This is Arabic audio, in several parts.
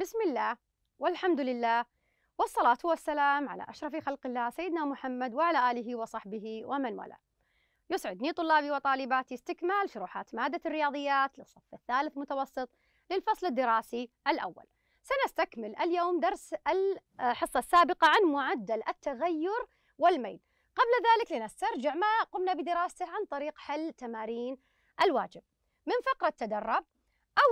بسم الله والحمد لله والصلاة والسلام على أشرف خلق الله سيدنا محمد وعلى آله وصحبه ومن والاه. يسعدني طلابي وطالباتي استكمال شروحات مادة الرياضيات للصف الثالث متوسط للفصل الدراسي الأول. سنستكمل اليوم درس الحصة السابقة عن معدل التغير والميل. قبل ذلك لنسترجع ما قمنا بدراسته عن طريق حل تمارين الواجب. من فقرة تدرب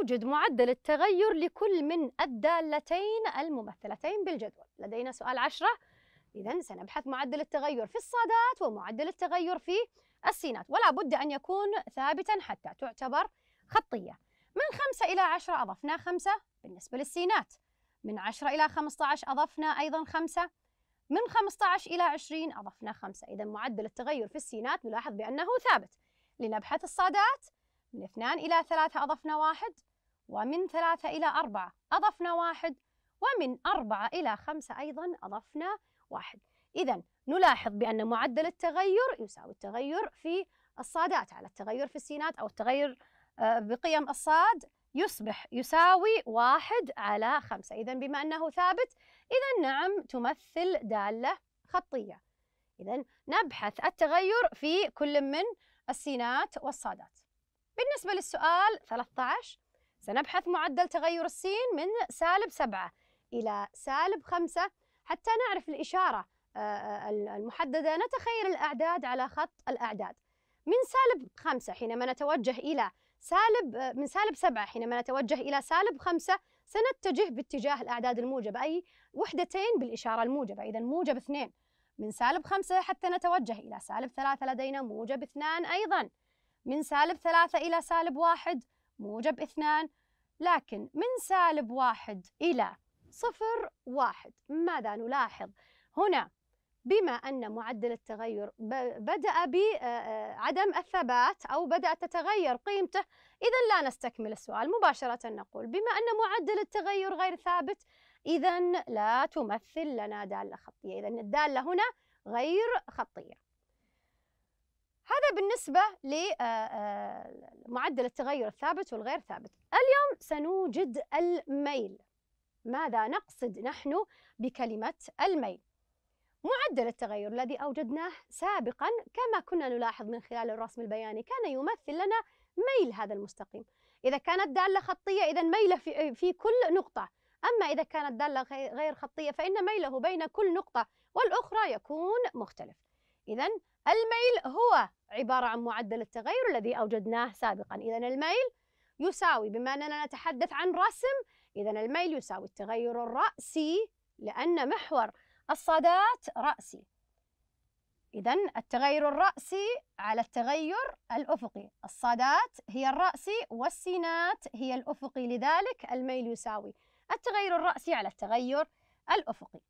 أوجد معدل التغير لكل من الدالتين الممثلتين بالجدول لدينا سؤال عشرة إذا سنبحث معدل التغير في الصادات ومعدل التغير في السينات ولا بد أن يكون ثابتا حتى تعتبر خطية من خمسة إلى عشرة أضفنا خمسة بالنسبة للسينات من عشرة إلى خمسة عشر أضفنا أيضا خمسة من 15 إلى 20 أضفنا 5 إذا معدل التغير في السينات نلاحظ بأنه ثابت لنبحث الصادات من اثنان إلى ثلاثة أضفنا واحد ومن ثلاثة إلى أربعة أضفنا واحد ومن أربعة إلى خمسة أيضا أضفنا واحد إذا نلاحظ بأن معدل التغير يساوي التغير في الصادات على التغير في السينات أو التغير آه، بقيم الصاد يصبح يساوي واحد على خمسة إذا بما أنه ثابت إذا نعم تمثل دالة خطية إذا نبحث التغير في كل من السينات والصادات بالنسبة للسؤال 13 سنبحث معدل تغير السين من سالب 7 إلى سالب 5 حتى نعرف الإشارة آه، آه، المحددة نتخيل الأعداد على خط الأعداد من سالب 5 حينما نتوجه إلى سالب آه، من سالب 7 حينما نتوجه إلى سالب 5 سنتجه باتجاه الأعداد الموجبة أي وحدتين بالإشارة الموجبة إذا موجب 2 من سالب 5 حتى نتوجه إلى سالب 3 لدينا موجب 2 أيضاً من سالب ثلاثة إلى سالب واحد موجب اثنان لكن من سالب واحد إلى صفر واحد ماذا نلاحظ هنا بما أن معدل التغير بدأ بعدم الثبات أو بدأت تتغير قيمته إذا لا نستكمل السؤال مباشرة نقول بما أن معدل التغير غير ثابت إذا لا تمثل لنا دالة خطية إذا الدالة هنا غير خطية هذا بالنسبة لمعدل آه، آه، التغير الثابت والغير ثابت اليوم سنوجد الميل ماذا نقصد نحن بكلمة الميل معدل التغير الذي أوجدناه سابقا كما كنا نلاحظ من خلال الرسم البياني كان يمثل لنا ميل هذا المستقيم إذا كانت دالة خطية إذا ميله في, في كل نقطة أما إذا كانت دالة غير خطية فإن ميله بين كل نقطة والأخرى يكون مختلف إذا الميل هو عبارة عن معدل التغير الذي أوجدناه سابقا إذا الميل يساوي بما أننا نتحدث عن رسم إذا الميل يساوي التغير الرأسي لأن محور الصادات رأسي إذا التغير الرأسي على التغير الأفقي الصادات هي الرأسي والسينات هي الأفقي لذلك الميل يساوي التغير الرأسي على التغير الأفقي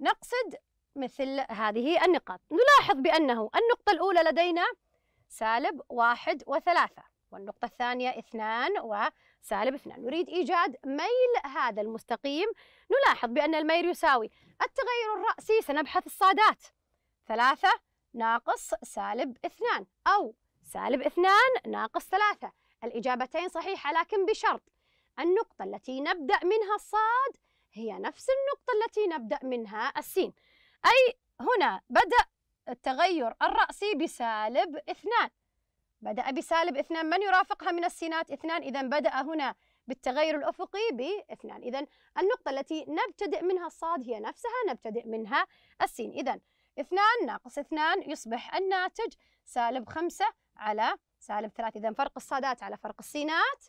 نقصد مثل هذه النقاط نلاحظ بأنه النقطة الأولى لدينا سالب واحد وثلاثة والنقطة الثانية اثنان وسالب اثنان نريد إيجاد ميل هذا المستقيم نلاحظ بأن الميل يساوي التغير الرأسي سنبحث الصادات ثلاثة ناقص سالب اثنان أو سالب اثنان ناقص ثلاثة الإجابتين صحيحة لكن بشرط النقطة التي نبدأ منها الصاد هي نفس النقطة التي نبدأ منها السين أي هنا بدأ التغير الرأسي بسالب اثنان بدأ بسالب اثنان من يرافقها من السينات اثنان إذا بدأ هنا بالتغير الأفقي باثنان إذا النقطة التي نبتدئ منها الصاد هي نفسها نبتدئ منها السين إذا اثنان ناقص اثنان يصبح الناتج سالب خمسة على سالب ثلاثة إذا فرق الصادات على فرق السينات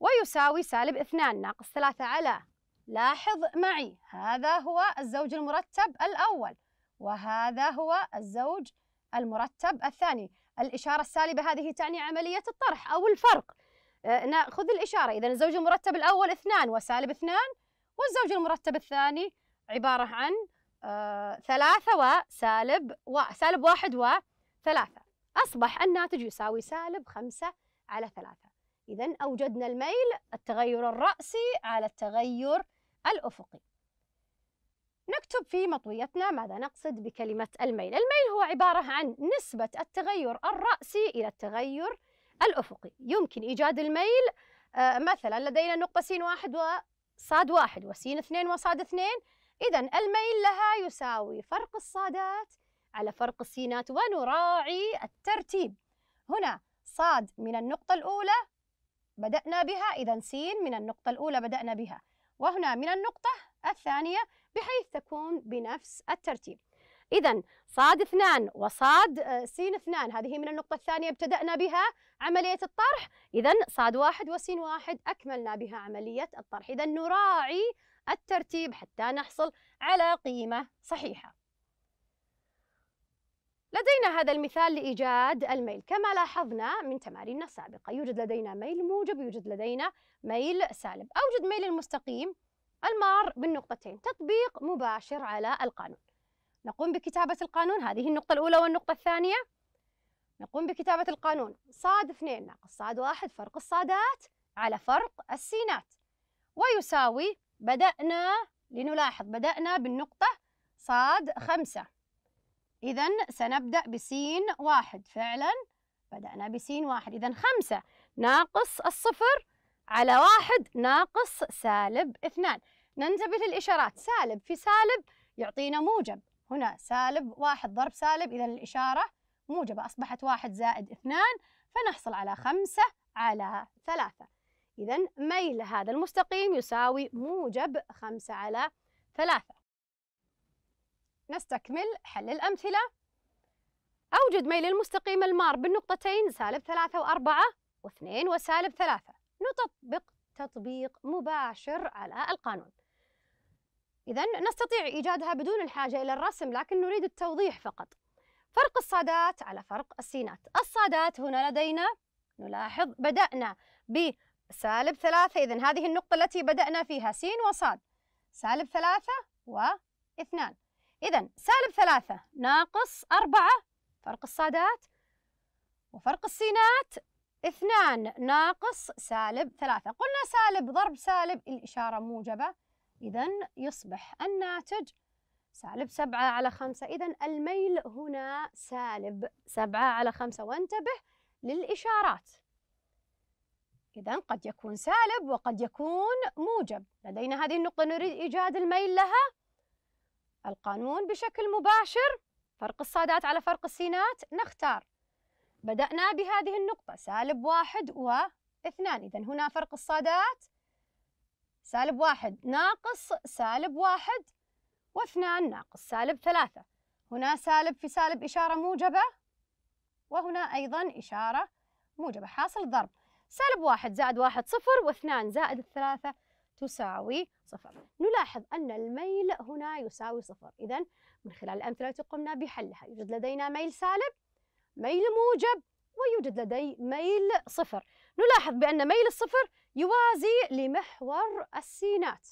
ويساوي سالب اثنان ناقص ثلاثة على لاحظ معي هذا هو الزوج المرتب الأول وهذا هو الزوج المرتب الثاني الإشارة السالبة هذه تعني عملية الطرح أو الفرق آه، نأخذ الإشارة إذا الزوج المرتب الأول اثنان وسالب اثنان والزوج المرتب الثاني عبارة عن آه ثلاثة وسالب و... سالب واحد وثلاثة أصبح الناتج يساوي سالب خمسة على ثلاثة إذا أوجدنا الميل التغير الرأسي على التغير الأفقي نكتب في مطويتنا ماذا نقصد بكلمة الميل الميل هو عبارة عن نسبة التغير الرأسي إلى التغير الأفقي يمكن إيجاد الميل آه، مثلا لدينا نقطة س واحد وصاد واحد وسين اثنين وصاد اثنين إذا الميل لها يساوي فرق الصادات على فرق السينات ونراعي الترتيب هنا صاد من النقطة الأولى بدأنا بها إذا سين من النقطة الأولى بدأنا بها وهنا من النقطة الثانية بحيث تكون بنفس الترتيب إذا صاد اثنان وصاد آه، سين اثنان هذه من النقطة الثانية ابتدأنا بها عملية الطرح إذا صاد واحد وسين واحد أكملنا بها عملية الطرح إذا نراعي الترتيب حتى نحصل على قيمة صحيحة لدينا هذا المثال لإيجاد الميل كما لاحظنا من تماريننا السابقة يوجد لدينا ميل موجب يوجد لدينا ميل سالب أوجد ميل المستقيم المار بالنقطتين تطبيق مباشر على القانون نقوم بكتابة القانون هذه النقطة الأولى والنقطة الثانية نقوم بكتابة القانون صاد اثنين ناقص صاد واحد فرق الصادات على فرق السينات ويساوي بدأنا لنلاحظ بدأنا بالنقطة صاد خمسة إذا سنبدأ بسين واحد فعلا بدأنا بسين واحد إذا خمسة ناقص الصفر على واحد ناقص سالب اثنان ننتبه للإشارات سالب في سالب يعطينا موجب هنا سالب واحد ضرب سالب إذا الإشارة موجبة أصبحت واحد زائد اثنان فنحصل على خمسة على ثلاثة إذا ميل هذا المستقيم يساوي موجب خمسة على ثلاثة نستكمل حل الأمثلة أوجد ميل المستقيم المار بالنقطتين سالب ثلاثة وأربعة واثنين وسالب ثلاثة نطبق تطبيق مباشر على القانون إذا نستطيع إيجادها بدون الحاجة إلى الرسم لكن نريد التوضيح فقط فرق الصادات على فرق السينات الصادات هنا لدينا نلاحظ بدأنا بسالب ثلاثة إذا هذه النقطة التي بدأنا فيها سين وصاد سالب ثلاثة واثنان إذا سالب ثلاثة ناقص أربعة فرق الصادات وفرق السينات اثنان ناقص سالب ثلاثة قلنا سالب ضرب سالب الإشارة موجبة إذا يصبح الناتج سالب سبعة على خمسة إذا الميل هنا سالب سبعة على خمسة وانتبه للإشارات إذا قد يكون سالب وقد يكون موجب لدينا هذه النقطة نريد إيجاد الميل لها القانون بشكل مباشر فرق الصادات على فرق السينات نختار بدأنا بهذه النقطة سالب واحد واثنان إذا هنا فرق الصادات سالب واحد ناقص سالب واحد واثنان ناقص سالب ثلاثة هنا سالب في سالب إشارة موجبة وهنا أيضا إشارة موجبة حاصل ضرب سالب واحد زائد واحد صفر واثنان زائد الثلاثة تساوي صفر نلاحظ أن الميل هنا يساوي صفر إذا من خلال الأمثلة التي قمنا بحلها يوجد لدينا ميل سالب ميل موجب ويوجد لدي ميل صفر نلاحظ بأن ميل الصفر يوازي لمحور السينات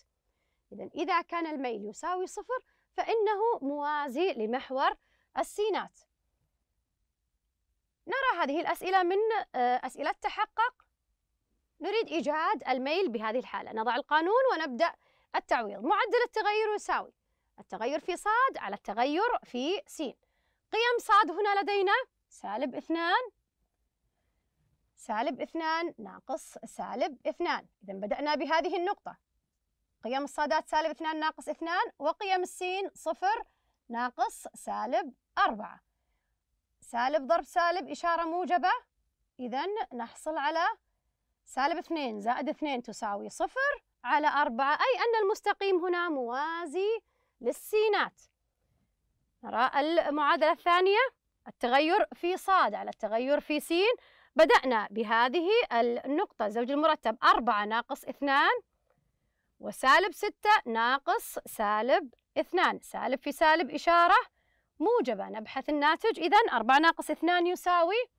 إذا إذا كان الميل يساوي صفر فإنه موازي لمحور السينات نرى هذه الأسئلة من آه، أسئلة تحقق نريد إيجاد الميل بهذه الحالة نضع القانون ونبدأ التعويض معدل التغير يساوي التغير في صاد على التغير في س قيم صاد هنا لدينا سالب اثنان سالب اثنان ناقص سالب اثنان إذا بدأنا بهذه النقطة قيم الصادات سالب اثنان ناقص اثنان وقيم السين صفر ناقص سالب أربعة سالب ضرب سالب إشارة موجبة إذا نحصل على سالب 2 زائد 2 تساوي صفر على 4 أي أن المستقيم هنا موازي للسينات نرى المعادلة الثانية التغير في صاد على التغير في سين بدأنا بهذه النقطة زوج المرتب 4 ناقص 2 وسالب 6 ناقص سالب 2 سالب في سالب إشارة موجبة نبحث الناتج إذا 4 ناقص 2 يساوي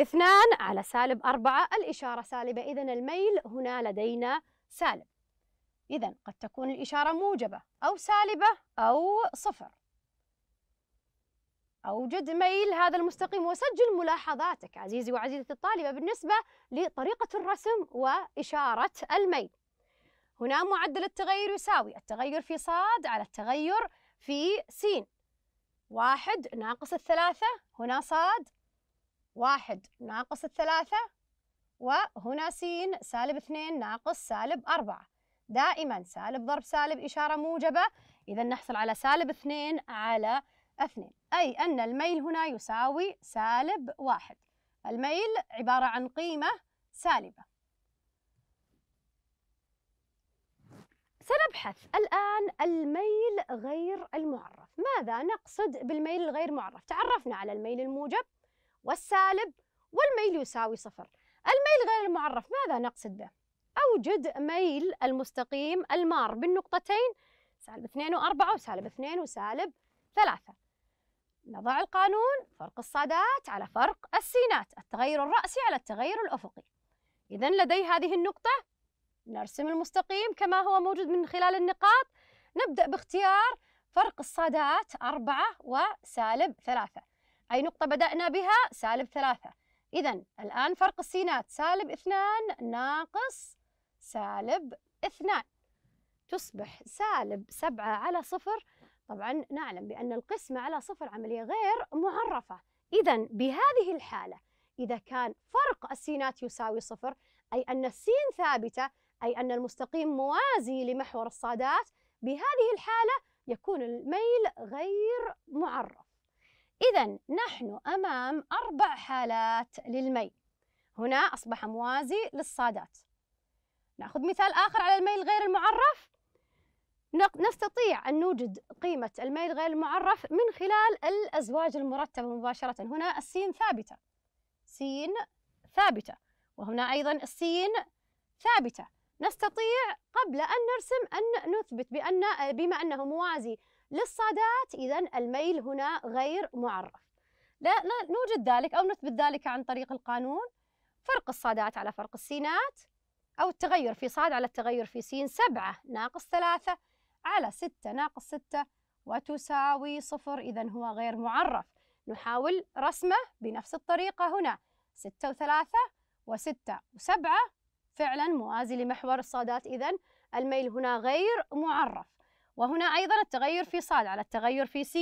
اثنان على سالب أربعة الإشارة سالبة إذا الميل هنا لدينا سالب إذا قد تكون الإشارة موجبة أو سالبة أو صفر أوجد ميل هذا المستقيم وسجل ملاحظاتك عزيزي وعزيزتي الطالبة بالنسبة لطريقة الرسم وإشارة الميل هنا معدل التغير يساوي التغير في صاد على التغير في سين واحد ناقص الثلاثة هنا صاد واحد ناقص الثلاثة وهنا س سالب اثنين ناقص سالب أربعة دائما سالب ضرب سالب إشارة موجبة إذا نحصل على سالب اثنين على اثنين أي أن الميل هنا يساوي سالب واحد الميل عبارة عن قيمة سالبة سنبحث الآن الميل غير المعرف ماذا نقصد بالميل الغير معرف؟ تعرفنا على الميل الموجب والسالب والميل يساوي صفر الميل غير المعرف ماذا نقصد به؟ أوجد ميل المستقيم المار بالنقطتين سالب و وأربعة وسالب 2 وسالب ثلاثة نضع القانون فرق الصادات على فرق السينات التغير الرأسي على التغير الأفقي إذا لدي هذه النقطة نرسم المستقيم كما هو موجود من خلال النقاط نبدأ باختيار فرق الصادات أربعة وسالب ثلاثة أي نقطة بدأنا بها سالب ثلاثة إذا الآن فرق السينات سالب اثنان ناقص سالب اثنان تصبح سالب سبعة على صفر طبعا نعلم بأن القسمة على صفر عملية غير معرفة إذا بهذه الحالة إذا كان فرق السينات يساوي صفر أي أن السين ثابتة أي أن المستقيم موازي لمحور الصادات بهذه الحالة يكون الميل غير معرف إذا نحن أمام أربع حالات للمي هنا أصبح موازي للصادات نأخذ مثال آخر على الميل الغير المعرف نستطيع أن نوجد قيمة الميل الغير المعرف من خلال الأزواج المرتبة مباشرة هنا السين ثابتة سين ثابتة وهنا أيضا السين ثابتة نستطيع قبل أن نرسم أن نثبت بأن بما أنه موازي للصادات إذا الميل هنا غير معرف لا نوجد ذلك أو نثبت ذلك عن طريق القانون فرق الصادات على فرق السينات أو التغير في صاد على التغير في سين سبعة ناقص ثلاثة على ستة ناقص ستة وتساوي صفر إذا هو غير معرف نحاول رسمه بنفس الطريقة هنا ستة وثلاثة وستة وسبعة فعلا موازي لمحور الصادات إذا الميل هنا غير معرف وهنا أيضا التغير في صاد على التغير في س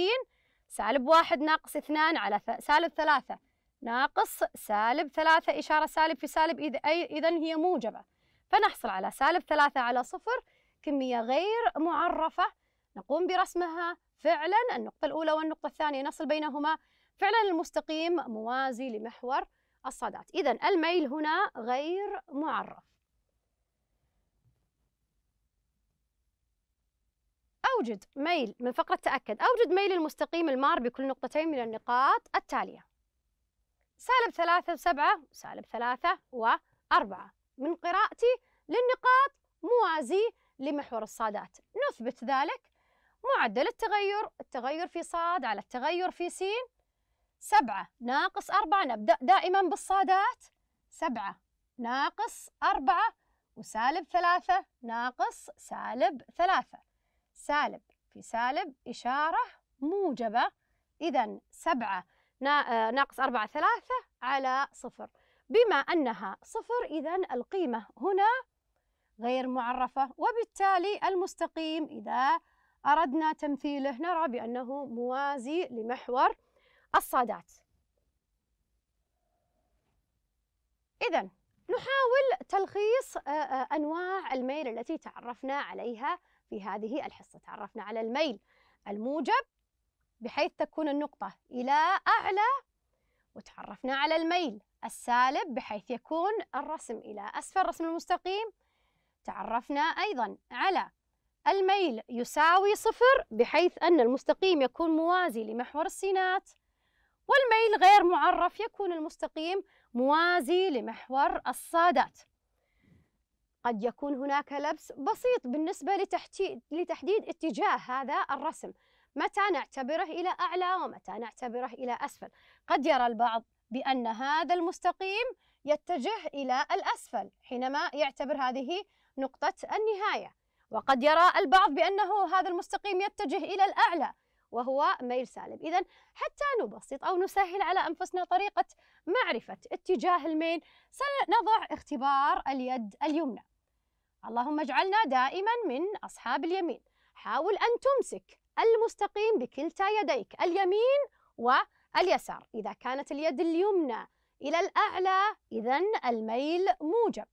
سالب واحد ناقص اثنان على سالب ثلاثة ناقص سالب ثلاثة إشارة سالب في سالب إذا إذا هي موجبة فنحصل على سالب ثلاثة على صفر كمية غير معرفة نقوم برسمها فعلا النقطة الأولى والنقطة الثانية نصل بينهما فعلا المستقيم موازي لمحور الصادات إذا الميل هنا غير معرف أوجد ميل من فقرة تأكد أوجد ميل المستقيم المار بكل نقطتين من النقاط التالية سالب ثلاثة وسبعة سالب ثلاثة وأربعة من قراءتي للنقاط موازي لمحور الصادات نثبت ذلك معدل التغير التغير في صاد على التغير في س سبعة ناقص أربعة نبدأ دائما بالصادات سبعة ناقص أربعة وسالب ثلاثة ناقص سالب ثلاثة سالب في سالب إشارة موجبة إذا سبعة آه، ناقص أربعة ثلاثة على صفر بما أنها صفر إذا القيمة هنا غير معرفة وبالتالي المستقيم إذا أردنا تمثيله نرى بأنه موازي لمحور الصادات إذا نحاول تلخيص آه، آه، أنواع الميل التي تعرفنا عليها في هذه الحصة تعرفنا على الميل الموجب بحيث تكون النقطة إلى أعلى وتعرفنا على الميل السالب بحيث يكون الرسم إلى أسفل الرسم المستقيم تعرفنا أيضا على الميل يساوي صفر بحيث أن المستقيم يكون موازي لمحور السينات والميل غير معرف يكون المستقيم موازي لمحور الصادات قد يكون هناك لبس بسيط بالنسبة لتحديد اتجاه هذا الرسم متى نعتبره إلى أعلى ومتى نعتبره إلى أسفل قد يرى البعض بأن هذا المستقيم يتجه إلى الأسفل حينما يعتبر هذه نقطة النهاية وقد يرى البعض بأنه هذا المستقيم يتجه إلى الأعلى وهو ميل سالب إذا حتى نبسط أو نسهل على أنفسنا طريقة معرفة اتجاه الميل سنضع اختبار اليد اليمنى اللهم اجعلنا دائما من أصحاب اليمين حاول أن تمسك المستقيم بكلتا يديك اليمين واليسار إذا كانت اليد اليمنى إلى الأعلى إذا الميل موجب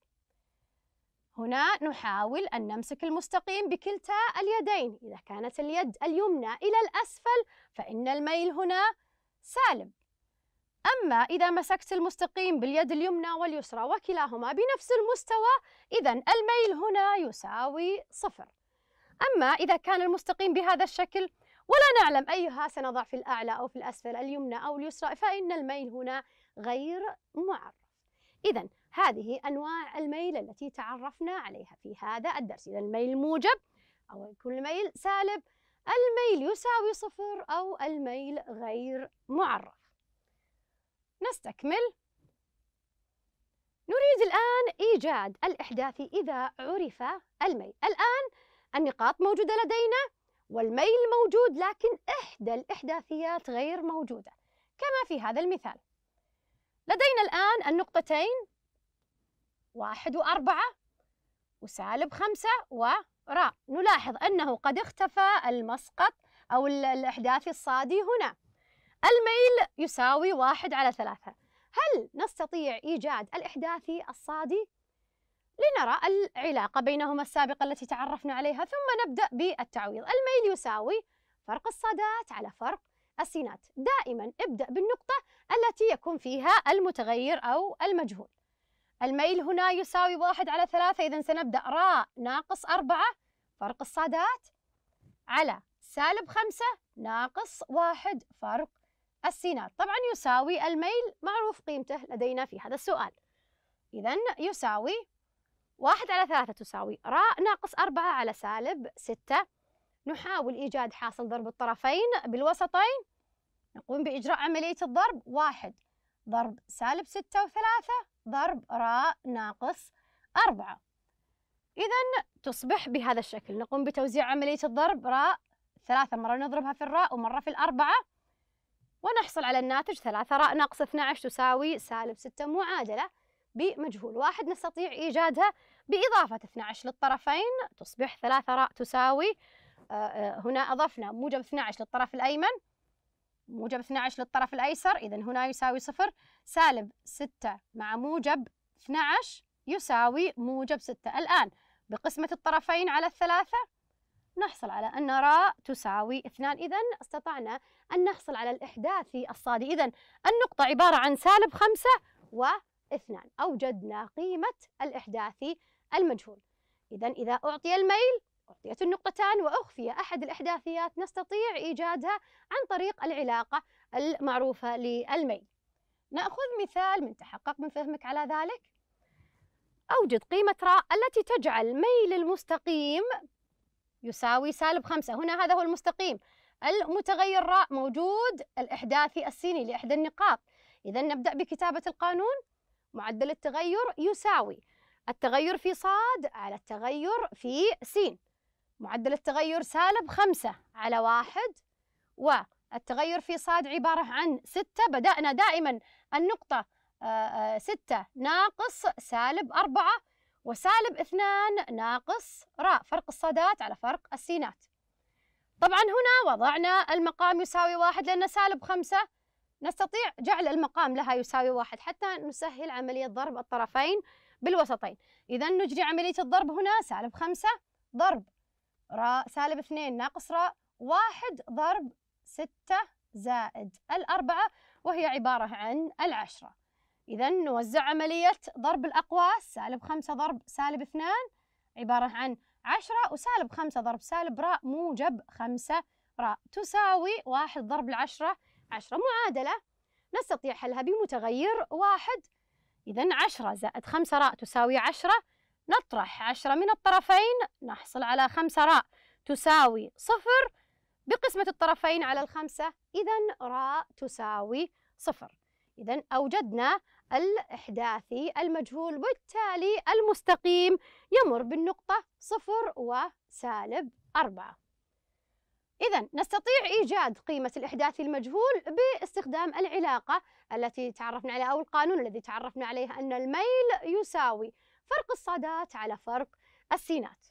هنا نحاول أن نمسك المستقيم بكلتا اليدين إذا كانت اليد اليمنى إلى الأسفل فإن الميل هنا سالب أما إذا مسكت المستقيم باليد اليمنى واليسرى وكلاهما بنفس المستوى إذا الميل هنا يساوي صفر أما إذا كان المستقيم بهذا الشكل ولا نعلم أيها سنضع في الأعلى أو في الأسفل اليمنى أو اليسرى فإن الميل هنا غير معرف إذا هذه أنواع الميل التي تعرفنا عليها في هذا الدرس إذا الميل موجب أو يكون الميل سالب الميل يساوي صفر أو الميل غير معرف نستكمل نريد الآن إيجاد الإحداث إذا عرف الميل الآن النقاط موجودة لدينا والميل موجود لكن إحدى الإحداثيات غير موجودة كما في هذا المثال لدينا الآن النقطتين واحد وأربعة وسالب خمسة وراء نلاحظ أنه قد اختفى المسقط أو الإحداث الصادي هنا الميل يساوي واحد على ثلاثة هل نستطيع إيجاد الإحداثي الصادي؟ لنرى العلاقة بينهما السابقة التي تعرفنا عليها ثم نبدأ بالتعويض الميل يساوي فرق الصادات على فرق السينات دائما ابدأ بالنقطة التي يكون فيها المتغير أو المجهول الميل هنا يساوي واحد على ثلاثة إذا سنبدأ راء ناقص أربعة فرق الصادات على سالب خمسة ناقص واحد فرق السينار طبعا يساوي الميل معروف قيمته لدينا في هذا السؤال إذا يساوي واحد على ثلاثة تساوي راء ناقص أربعة على سالب ستة نحاول إيجاد حاصل ضرب الطرفين بالوسطين نقوم بإجراء عملية الضرب واحد ضرب سالب ستة وثلاثة ضرب راء ناقص أربعة إذا تصبح بهذا الشكل نقوم بتوزيع عملية الضرب راء ثلاثة مرة نضربها في الراء ومرة في الأربعة ونحصل على الناتج 3 راء ناقص 12 تساوي سالب 6 معادلة بمجهول واحد نستطيع إيجادها بإضافة 12 للطرفين تصبح 3 راء تساوي آه، آه، هنا أضفنا موجب 12 للطرف الأيمن موجب 12 للطرف الأيسر إذا هنا يساوي صفر سالب 6 مع موجب 12 يساوي موجب 6 الآن بقسمة الطرفين على الثلاثة نحصل على أن راء تساوي اثنان إذا استطعنا أن نحصل على الإحداثي الصادي إذا النقطة عبارة عن سالب خمسة واثنان أوجدنا قيمة الإحداثي المجهول إذا إذا أعطي الميل أعطيت النقطتان وأخفي أحد الإحداثيات نستطيع إيجادها عن طريق العلاقة المعروفة للميل نأخذ مثال من تحقق من فهمك على ذلك أوجد قيمة راء التي تجعل ميل المستقيم يساوي سالب خمسة هنا هذا هو المستقيم المتغير راء موجود الإحداثي السيني لإحدى النقاط إذا نبدأ بكتابة القانون معدل التغير يساوي التغير في صاد على التغير في سين معدل التغير سالب خمسة على واحد والتغير في صاد عبارة عن ستة بدأنا دائما النقطة آه، آه، ستة ناقص سالب أربعة وسالب اثنان ناقص راء فرق الصادات على فرق السينات طبعا هنا وضعنا المقام يساوي واحد لأن سالب خمسة نستطيع جعل المقام لها يساوي واحد حتى نسهل عملية ضرب الطرفين بالوسطين إذا نجري عملية الضرب هنا سالب خمسة ضرب راء سالب اثنين ناقص راء واحد ضرب ستة زائد الأربعة وهي عبارة عن العشرة إذا نوزع عملية ضرب الأقواس سالب خمسة ضرب سالب اثنان عبارة عن عشرة وسالب خمسة ضرب سالب راء موجب خمسة راء تساوي واحد ضرب العشرة عشرة معادلة نستطيع حلها بمتغير واحد إذا عشرة زائد خمسة راء تساوي عشرة نطرح عشرة من الطرفين نحصل على خمسة راء تساوي صفر بقسمة الطرفين على الخمسة إذا راء تساوي صفر إذا أوجدنا الإحداثي المجهول وبالتالي المستقيم يمر بالنقطة صفر وسالب أربعة إذا نستطيع إيجاد قيمة الإحداثي المجهول باستخدام العلاقة التي تعرفنا عليها أو القانون الذي تعرفنا عليه أن الميل يساوي فرق الصادات على فرق السينات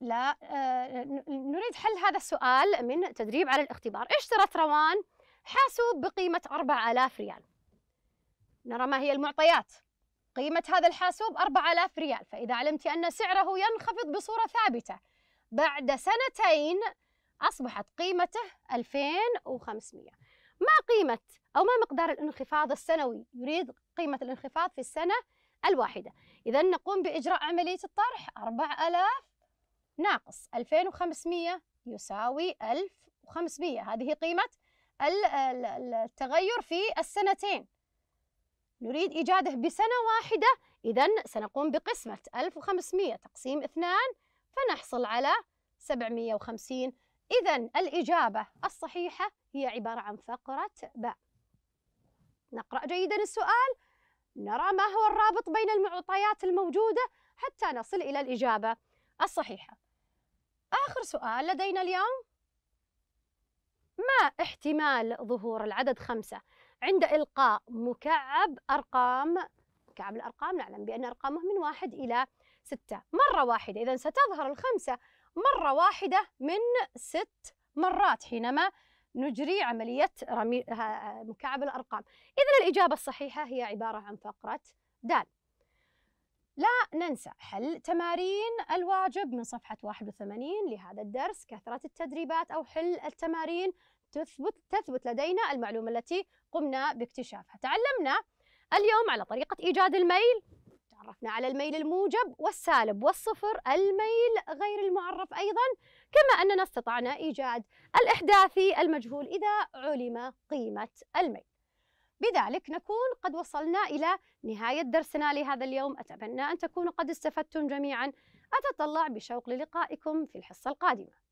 لا آه، نريد حل هذا السؤال من تدريب على الاختبار ايش روان حاسوب بقيمة 4000 ريال نرى ما هي المعطيات قيمة هذا الحاسوب 4000 ريال فإذا علمت أن سعره ينخفض بصورة ثابتة بعد سنتين أصبحت قيمته 2500 ما قيمة أو ما مقدار الانخفاض السنوي يريد قيمة الانخفاض في السنة الواحدة إذا نقوم بإجراء عملية الطرح 4000 ناقص 2500 يساوي 1500 هذه قيمة التغير في السنتين نريد إيجاده بسنة واحدة إذا سنقوم بقسمة 1500 تقسيم اثنان فنحصل على 750 إذا الإجابة الصحيحة هي عبارة عن فقرة باء نقرأ جيدا السؤال نرى ما هو الرابط بين المعطيات الموجودة حتى نصل إلى الإجابة الصحيحة آخر سؤال لدينا اليوم ما احتمال ظهور العدد خمسة عند إلقاء مكعب أرقام مكعب الأرقام نعلم بأن أرقامه من واحد إلى ستة مرة واحدة إذا ستظهر الخمسة مرة واحدة من ست مرات حينما نجري عملية رمي مكعب الأرقام إذا الإجابة الصحيحة هي عبارة عن فقرة دال لا ننسى حل تمارين الواجب من صفحة 81 لهذا الدرس كثرة التدريبات أو حل التمارين تثبت, تثبت لدينا المعلومة التي قمنا باكتشافها تعلمنا اليوم على طريقة إيجاد الميل تعرفنا على الميل الموجب والسالب والصفر الميل غير المعرف أيضا كما أننا استطعنا إيجاد الإحداثي المجهول إذا علم قيمة الميل بذلك نكون قد وصلنا إلى نهاية درسنا لهذا اليوم أتمنى أن تكونوا قد استفدتم جميعا أتطلع بشوق للقائكم في الحصة القادمة